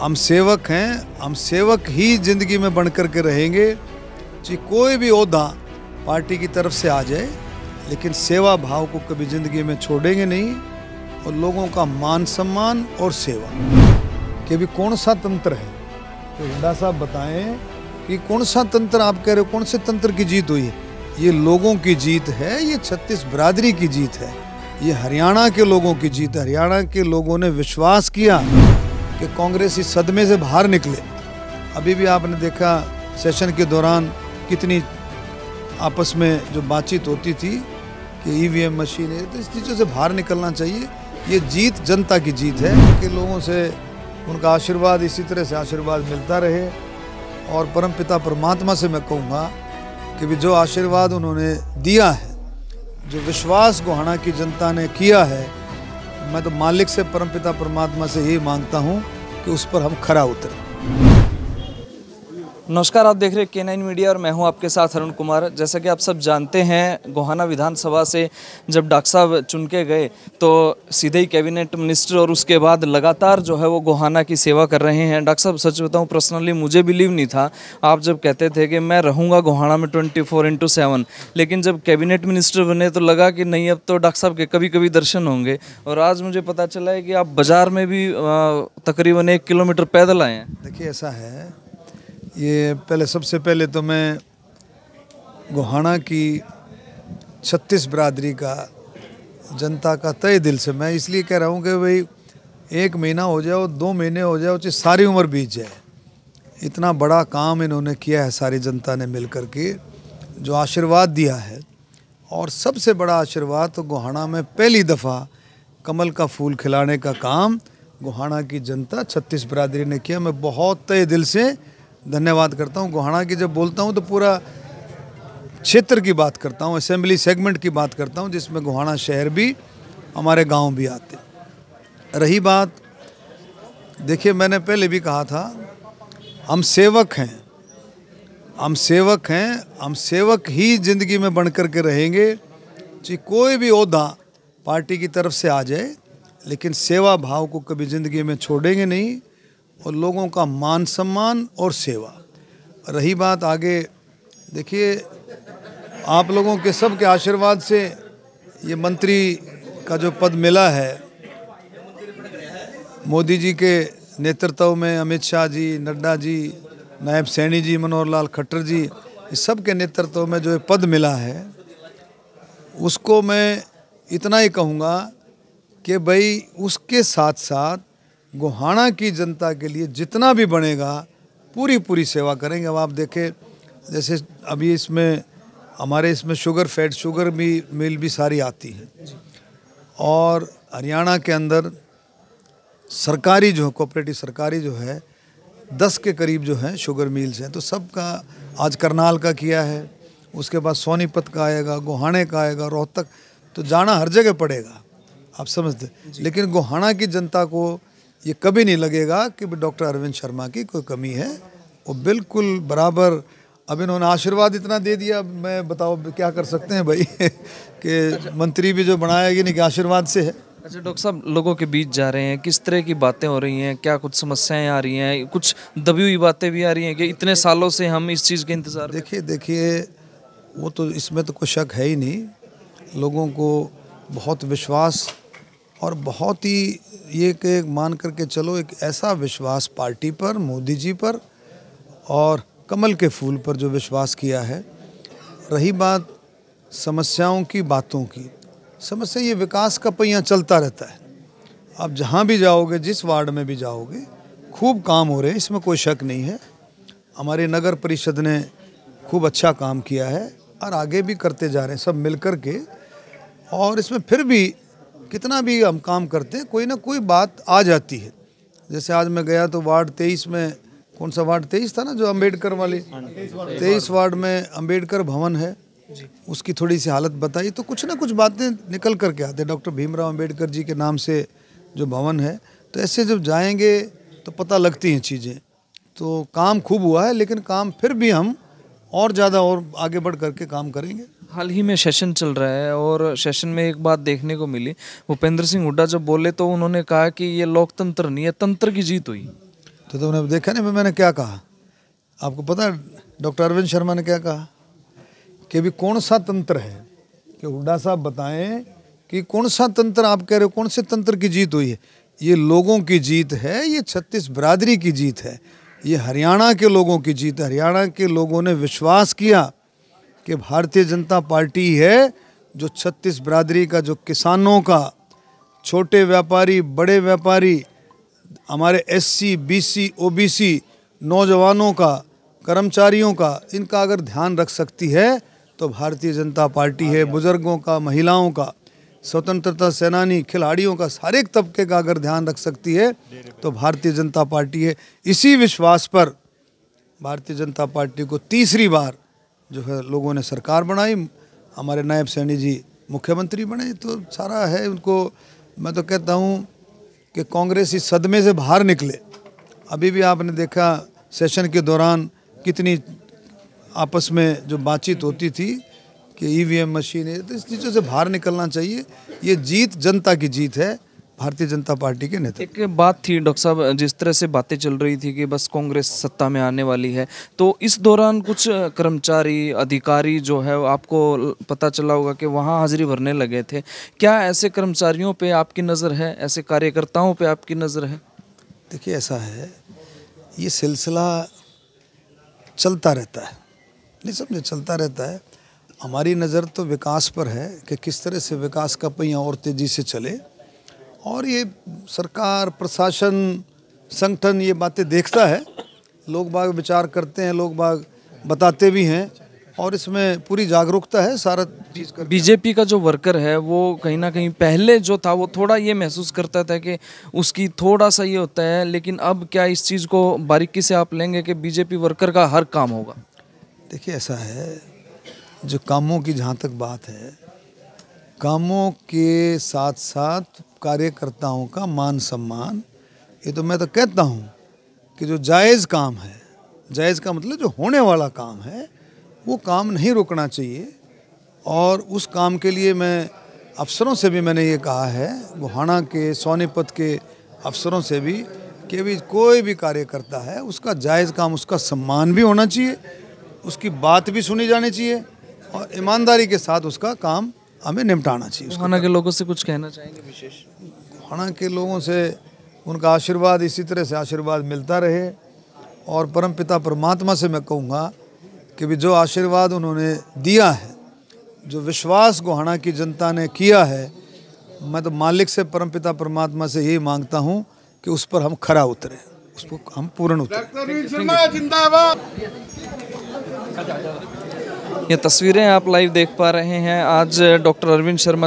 हम सेवक हैं हम सेवक ही ज़िंदगी में बढ़ करके के रहेंगे जी कोई भी अहदा पार्टी की तरफ से आ जाए लेकिन सेवा भाव को कभी ज़िंदगी में छोड़ेंगे नहीं और लोगों का मान सम्मान और सेवा कि भी कौन सा तंत्र है तो हिंडा साहब बताएं कि कौन सा तंत्र आप कह रहे हो कौन से तंत्र की जीत हुई है ये लोगों की जीत है ये छत्तीस बरादरी की जीत है ये हरियाणा के लोगों की जीत हरियाणा के लोगों ने विश्वास किया कि कांग्रेस इस सदमे से बाहर निकले अभी भी आपने देखा सेशन के दौरान कितनी आपस में जो बातचीत होती थी कि ईवीएम e मशीन है तो इस चीज़ों से बाहर निकलना चाहिए ये जीत जनता की जीत है कि लोगों से उनका आशीर्वाद इसी तरह से आशीर्वाद मिलता रहे और परम पिता परमात्मा से मैं कहूँगा कि भी जो आशीर्वाद उन्होंने दिया है जो विश्वास गोहाना की जनता ने किया है मैं तो मालिक से परमपिता परमात्मा से यही मांगता हूँ कि उस पर हम खरा उतरें नमस्कार आप देख रहे हैं के नाइन मीडिया और मैं हूं आपके साथ अरुण कुमार जैसा कि आप सब जानते हैं गोहाना विधानसभा से जब डॉक्टर साहब चुन के गए तो सीधे ही कैबिनेट मिनिस्टर और उसके बाद लगातार जो है वो गोहाना की सेवा कर रहे हैं डॉक्टर साहब सच बताऊं पर्सनली मुझे बिलीव नहीं था आप जब कहते थे कि मैं रहूँगा गोहाना में ट्वेंटी फोर इंटू सेवन लेकिन जब कैबिनेट मिनिस्टर बने तो लगा कि नहीं अब तो डॉक्टर साहब के कभी कभी दर्शन होंगे और आज मुझे पता चला है कि आप बाज़ार में भी तकरीबन एक किलोमीटर पैदल आए हैं देखिए ऐसा है ये पहले सबसे पहले तो मैं गोहाना की छत्तीस बरदरी का जनता का तय दिल से मैं इसलिए कह रहा हूँ कि भाई एक महीना हो जाओ दो महीने हो जाओ चाहे सारी उम्र बीत जाए इतना बड़ा काम इन्होंने किया है सारी जनता ने मिल के जो आशीर्वाद दिया है और सबसे बड़ा आशीर्वाद तो गोहाना में पहली दफ़ा कमल का फूल खिलाने का काम गोहाना की जनता छत्तीस बरदरी ने किया मैं बहुत तय दिल से धन्यवाद करता हूँ गोहाणा की जब बोलता हूँ तो पूरा क्षेत्र की बात करता हूँ असेंबली सेगमेंट की बात करता हूँ जिसमें गोहाणा शहर भी हमारे गांव भी आते रही बात देखिए मैंने पहले भी कहा था हम सेवक हैं हम सेवक हैं हम सेवक ही ज़िंदगी में बढ़ कर के रहेंगे जी कोई भी अहदा पार्टी की तरफ से आ जाए लेकिन सेवा भाव को कभी ज़िंदगी में छोड़ेंगे नहीं और लोगों का मान सम्मान और सेवा रही बात आगे देखिए आप लोगों के सब के आशीर्वाद से ये मंत्री का जो पद मिला है मोदी जी के नेतृत्व में अमित शाह जी नड्डा जी नायब सैनी जी मनोहर लाल खट्टर जी इस सब के नेतृत्व में जो पद मिला है उसको मैं इतना ही कहूँगा कि भाई उसके साथ साथ गोहाना की जनता के लिए जितना भी बनेगा पूरी पूरी सेवा करेंगे अब आप देखें जैसे अभी इसमें हमारे इसमें शुगर फैट शुगर भी मिल भी सारी आती है और हरियाणा के अंदर सरकारी जो है कोऑपरेटिव सरकारी जो है दस के करीब जो है शुगर मिल्स हैं तो सबका आज करनाल का किया है उसके बाद सोनीपत का आएगा गोहाने का आएगा रोहतक तो जाना हर जगह पड़ेगा आप समझते लेकिन गोहाना की जनता को ये कभी नहीं लगेगा कि डॉक्टर अरविंद शर्मा की कोई कमी है वो बिल्कुल बराबर अब इन्होंने आशीर्वाद इतना दे दिया मैं बताओ क्या कर सकते हैं भाई कि अच्छा। मंत्री भी जो बनाया गया कि आशीर्वाद से है अच्छा डॉक्टर साहब लोगों के बीच जा रहे हैं किस तरह की बातें हो रही हैं क्या कुछ समस्याएं आ रही हैं कुछ दबी हुई बातें भी आ रही हैं कि इतने सालों से हम इस चीज़ के इंतज़ार देखिए देखिए वो तो इसमें तो कोई शक है ही नहीं लोगों को बहुत विश्वास और बहुत ही ये कि मान करके चलो एक ऐसा विश्वास पार्टी पर मोदी जी पर और कमल के फूल पर जो विश्वास किया है रही बात समस्याओं की बातों की समस्या ये विकास का पहिया चलता रहता है आप जहाँ भी जाओगे जिस वार्ड में भी जाओगे खूब काम हो रहे हैं इसमें कोई शक नहीं है हमारे नगर परिषद ने खूब अच्छा काम किया है और आगे भी करते जा रहे हैं सब मिल कर के और इसमें फिर भी कितना भी हम काम करते हैं कोई ना कोई बात आ जाती है जैसे आज मैं गया तो वार्ड तेईस में कौन सा वार्ड तेईस था ना जो अंबेडकर वाली तेईस वार्ड में अंबेडकर भवन है उसकी थोड़ी सी हालत बताई तो कुछ ना कुछ बातें निकल कर के आते डॉक्टर भीमराव अंबेडकर जी के नाम से जो भवन है तो ऐसे जब जाएंगे तो पता लगती हैं चीज़ें तो काम खूब हुआ है लेकिन काम फिर भी हम और ज़्यादा और आगे बढ़ करके काम करेंगे हाल ही में सेशन चल रहा है और सेशन में एक बात देखने को मिली भूपेंद्र सिंह हुड्डा जब बोले तो उन्होंने कहा कि ये लोकतंत्र नहीं है तंत्र की जीत हुई तो तुमने तो देखा नहीं मैंने क्या कहा आपको पता डॉक्टर अरविंद शर्मा ने क्या कहा कि अभी कौन सा तंत्र है कि हुड्डा साहब बताएं कि कौन सा तंत्र आप कह रहे हो कौन से तंत्र की जीत हुई है ये लोगों की जीत है ये छत्तीस बरादरी की जीत है ये हरियाणा के लोगों की जीत हरियाणा के लोगों ने विश्वास किया कि भारतीय जनता पार्टी है जो छत्तीस बरादरी का जो किसानों का छोटे व्यापारी बड़े व्यापारी हमारे एससी, बीसी, ओबीसी, नौजवानों का कर्मचारियों का इनका अगर ध्यान रख सकती है तो भारतीय जनता पार्टी है बुजुर्गों का महिलाओं का स्वतंत्रता सेनानी खिलाड़ियों का हर एक तबके का अगर ध्यान रख सकती है तो भारतीय जनता पार्टी है इसी विश्वास पर भारतीय जनता पार्टी को तीसरी बार जो है लोगों ने सरकार बनाई हमारे नायब सैनी जी मुख्यमंत्री बने तो सारा है उनको मैं तो कहता हूँ कि कांग्रेस इस सदमे से बाहर निकले अभी भी आपने देखा सेशन के दौरान कितनी आपस में जो बातचीत होती थी कि ईवीएम मशीन है तो इस चीज़ों से बाहर निकलना चाहिए ये जीत जनता की जीत है भारतीय जनता पार्टी के नेता एक बात थी डॉक्टर साहब जिस तरह से बातें चल रही थी कि बस कांग्रेस सत्ता में आने वाली है तो इस दौरान कुछ कर्मचारी अधिकारी जो है आपको पता चला होगा कि वहाँ हाजिरी भरने लगे थे क्या ऐसे कर्मचारियों पे आपकी नज़र है ऐसे कार्यकर्ताओं पे आपकी नज़र है देखिए ऐसा है ये सिलसिला चलता रहता है नहीं समझे चलता रहता है हमारी नज़र तो विकास पर है कि किस तरह से विकास का पहिया और तेज़ी से चले और ये सरकार प्रशासन संगठन ये बातें देखता है लोग बाग विचार करते हैं लोग बाग बताते भी हैं और इसमें पूरी जागरूकता है सारा चीज का बीजेपी का जो वर्कर है वो कहीं ना कहीं पहले जो था वो थोड़ा ये महसूस करता था कि उसकी थोड़ा सा ये होता है लेकिन अब क्या इस चीज़ को बारीकी से आप लेंगे कि बीजेपी वर्कर का हर काम होगा देखिए ऐसा है जो कामों की जहाँ तक बात है कामों के साथ साथ कार्यकर्ताओं का मान सम्मान ये तो मैं तो कहता हूँ कि जो जायज़ काम है जायज़ का मतलब जो होने वाला काम है वो काम नहीं रोकना चाहिए और उस काम के लिए मैं अफसरों से भी मैंने ये कहा है गुहाना के सोनीपत के अफसरों से भी कि भी कोई भी कार्यकर्ता है उसका जायज़ काम उसका सम्मान भी होना चाहिए उसकी बात भी सुनी जानी चाहिए और ईमानदारी के साथ उसका काम हमें निपटाना चाहिए गोहाना के लोगों से कुछ कहना चाहेंगे विशेष गोहाना के लोगों से उनका आशीर्वाद इसी तरह से आशीर्वाद मिलता रहे और परम पिता परमात्मा से मैं कहूँगा कि भी जो आशीर्वाद उन्होंने दिया है जो विश्वास गोहाना की जनता ने किया है मैं तो मालिक से परम पिता परमात्मा से यही मांगता हूँ कि उस पर हम खरा उतरें उसको हम पूर्ण उतरें ये तस्वीरें आप लाइव देख पा रहे हैं आज डॉक्टर अरविंद शर्मा